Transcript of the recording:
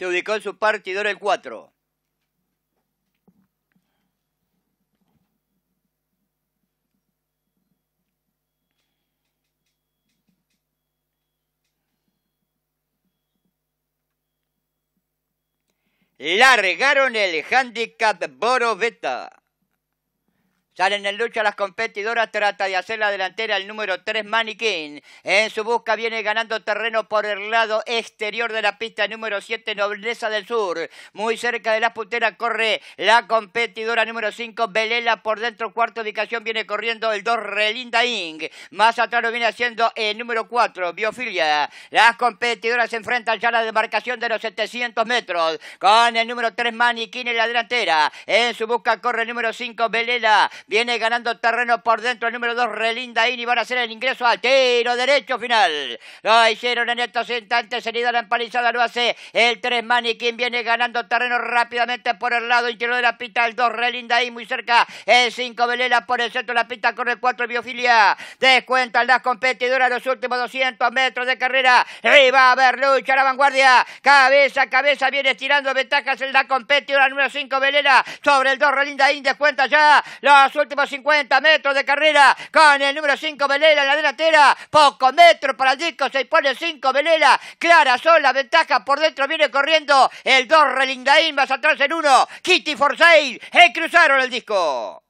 se ubicó en su partidor el 4. Largaron el handicap Boroveta. Salen en el lucha las competidoras, trata de hacer la delantera el número 3 Maniquín. En su busca viene ganando terreno por el lado exterior de la pista número 7 Nobleza del Sur. Muy cerca de la puntera corre la competidora número 5 Belela por dentro, cuarta ubicación viene corriendo el 2 Relinda Inc. Más atrás lo viene haciendo el número 4 Biofilia. Las competidoras se enfrentan ya a la demarcación de los 700 metros con el número 3 Maniquín en la delantera. En su busca corre el número 5 Belela Viene ganando terreno por dentro el número 2, Relindaín, y van a hacer el ingreso al tiro derecho final. Lo hicieron en estos instantes, herida la empalizada, lo hace el 3, Maniquín, viene ganando terreno rápidamente por el lado interior de la pista, el 2, Relindaín, muy cerca, el 5, Velela por el centro de la pista, corre el 4, Biofilia. Descuentan las competidoras los últimos 200 metros de carrera. Y va a haber lucha la vanguardia. Cabeza a cabeza viene tirando ventajas el Da competidora número 5, Velela, sobre el 2, Relindaín, descuenta ya los últimos 50 metros de carrera con el número 5 Velela en la delantera. Poco metro para el disco, se pone 5 Velela. Clara las ventaja por dentro, viene corriendo el 2 Relindaín, más atrás el 1. Kitty Sale. eh, cruzaron el disco.